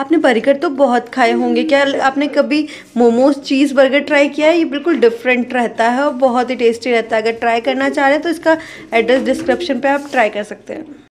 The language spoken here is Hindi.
आपने बर्गर तो बहुत खाए होंगे क्या आपने कभी मोमोज चीज़ बर्गर ट्राई किया है ये बिल्कुल डिफरेंट रहता है और बहुत ही टेस्टी रहता है अगर ट्राई करना चाह रहे हैं तो इसका एड्रेस डिस्क्रिप्शन पे आप ट्राई कर सकते हैं